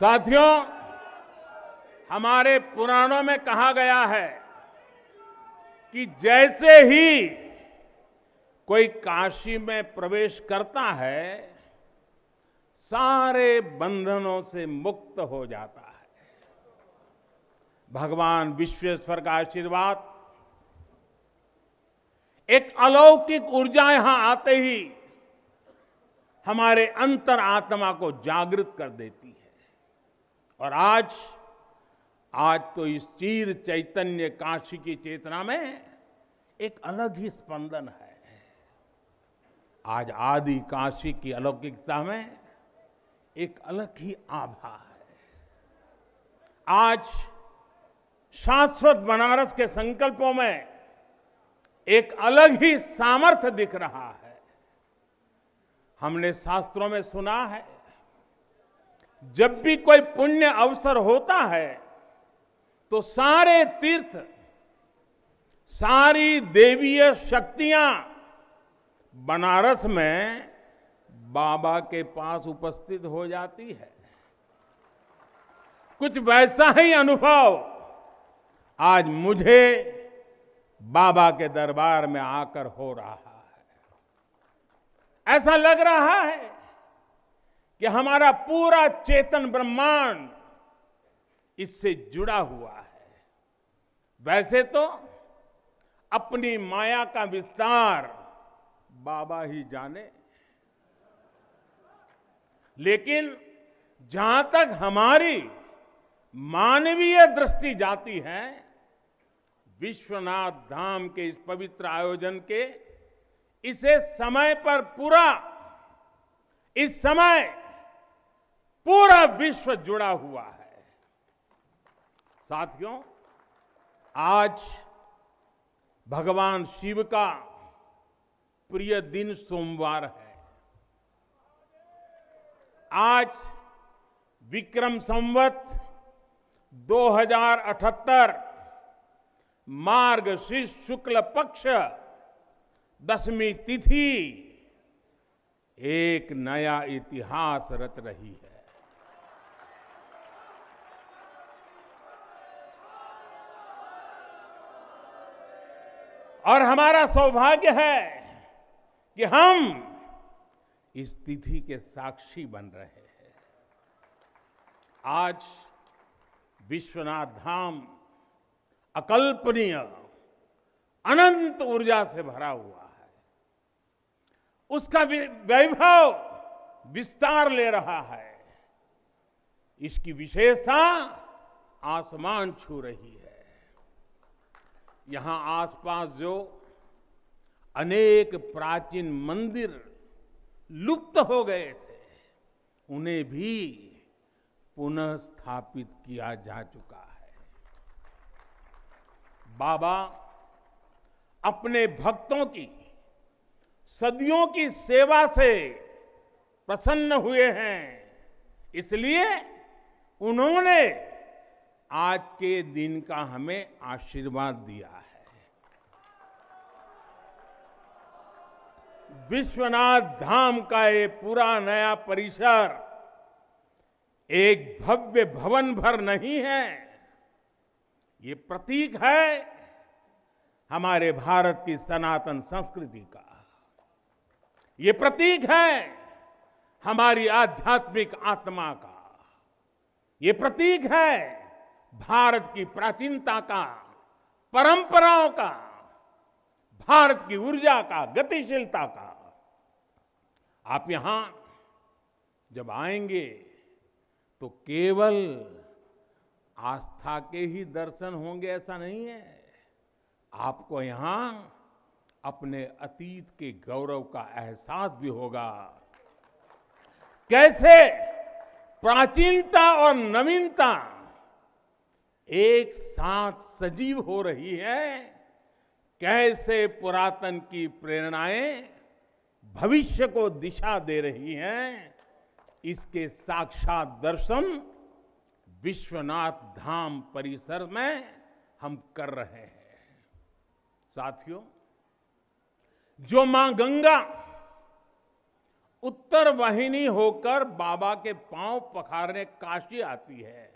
साथियों हमारे पुराणों में कहा गया है कि जैसे ही कोई काशी में प्रवेश करता है सारे बंधनों से मुक्त हो जाता है भगवान विश्वेश्वर का आशीर्वाद एक अलौकिक ऊर्जा यहां आते ही हमारे अंतर आत्मा को जागृत कर देती है और आज आज तो इस चीर चैतन्य काशी की चेतना में एक अलग ही स्पंदन है आज आदि काशी की अलौकिकता में एक अलग ही आभा है आज शाश्वत बनारस के संकल्पों में एक अलग ही सामर्थ्य दिख रहा है हमने शास्त्रों में सुना है जब भी कोई पुण्य अवसर होता है तो सारे तीर्थ सारी देवीय शक्तियां बनारस में बाबा के पास उपस्थित हो जाती है कुछ वैसा ही अनुभव आज मुझे बाबा के दरबार में आकर हो रहा है ऐसा लग रहा है कि हमारा पूरा चेतन ब्रह्मांड इससे जुड़ा हुआ है वैसे तो अपनी माया का विस्तार बाबा ही जाने लेकिन जहां तक हमारी मानवीय दृष्टि जाती है विश्वनाथ धाम के इस पवित्र आयोजन के इसे समय पर पूरा इस समय पूरा विश्व जुड़ा हुआ है साथियों आज भगवान शिव का प्रिय दिन सोमवार है आज विक्रम संवत 2078 मार्ग श्री शुक्ल पक्ष दसवीं तिथि एक नया इतिहास रच रही है और हमारा सौभाग्य है कि हम इस तिथि के साक्षी बन रहे हैं आज विश्वनाथ धाम अकल्पनीय अनंत ऊर्जा से भरा हुआ है उसका वैभव विस्तार ले रहा है इसकी विशेषता आसमान छू रही है यहाँ आसपास जो अनेक प्राचीन मंदिर लुप्त हो गए थे उन्हें भी पुनः स्थापित किया जा चुका है बाबा अपने भक्तों की सदियों की सेवा से प्रसन्न हुए हैं इसलिए उन्होंने आज के दिन का हमें आशीर्वाद दिया है विश्वनाथ धाम का ये पूरा नया परिसर एक भव्य भवन भर नहीं है ये प्रतीक है हमारे भारत की सनातन संस्कृति का ये प्रतीक है हमारी आध्यात्मिक आत्मा का ये प्रतीक है भारत की प्राचीनता का परंपराओं का भारत की ऊर्जा का गतिशीलता का आप यहां जब आएंगे तो केवल आस्था के ही दर्शन होंगे ऐसा नहीं है आपको यहां अपने अतीत के गौरव का एहसास भी होगा कैसे प्राचीनता और नवीनता एक साथ सजीव हो रही है कैसे पुरातन की प्रेरणाएं भविष्य को दिशा दे रही हैं इसके साक्षात दर्शन विश्वनाथ धाम परिसर में हम कर रहे हैं साथियों जो मां गंगा उत्तर वाहिनी होकर बाबा के पांव पखारने काशी आती है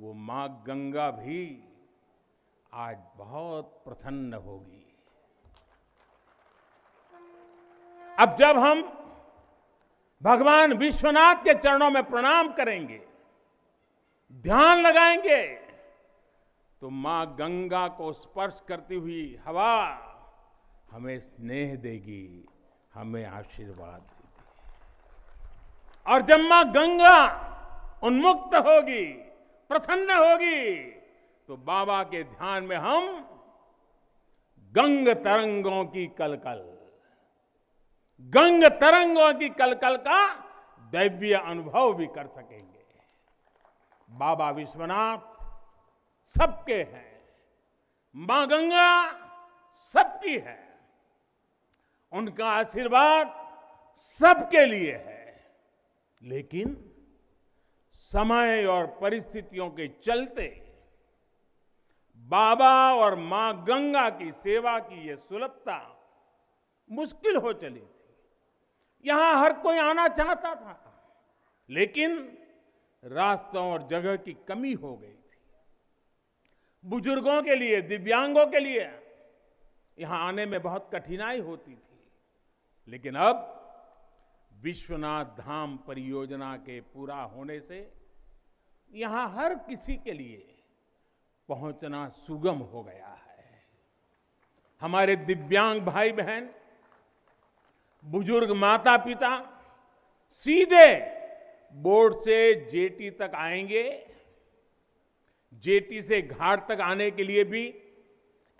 वो माँ गंगा भी आज बहुत प्रसन्न होगी अब जब हम भगवान विश्वनाथ के चरणों में प्रणाम करेंगे ध्यान लगाएंगे तो मां गंगा को स्पर्श करती हुई हवा हमें स्नेह देगी हमें आशीर्वाद देगी और जब मां गंगा उन्मुक्त होगी प्रसन्न होगी तो बाबा के ध्यान में हम गंग तरंगों की कलकल गंग तरंगों की कलकल का दैवीय अनुभव भी कर सकेंगे बाबा विश्वनाथ सबके हैं मां गंगा सबकी है उनका आशीर्वाद सबके लिए है लेकिन समय और परिस्थितियों के चलते बाबा और मां गंगा की सेवा की यह सुलभता मुश्किल हो चली थी यहां हर कोई आना चाहता था लेकिन रास्तों और जगह की कमी हो गई थी बुजुर्गों के लिए दिव्यांगों के लिए यहां आने में बहुत कठिनाई होती थी लेकिन अब विश्वनाथ धाम परियोजना के पूरा होने से यहाँ हर किसी के लिए पहुंचना सुगम हो गया है हमारे दिव्यांग भाई बहन बुजुर्ग माता पिता सीधे बोर्ड से जेटी तक आएंगे जेटी से घाट तक आने के लिए भी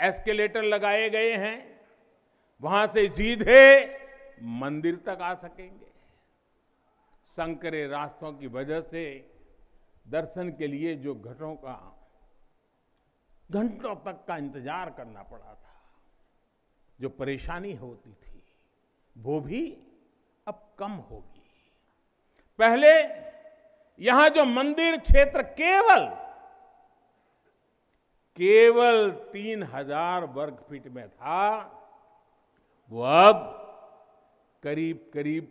एस्केलेटर लगाए गए हैं वहां से सीधे मंदिर तक आ सकेंगे संकरे रास्तों की वजह से दर्शन के लिए जो घटों का घंटों तक का इंतजार करना पड़ा था जो परेशानी होती थी वो भी अब कम होगी पहले यहां जो मंदिर क्षेत्र केवल केवल तीन हजार वर्ग फीट में था वो अब करीब करीब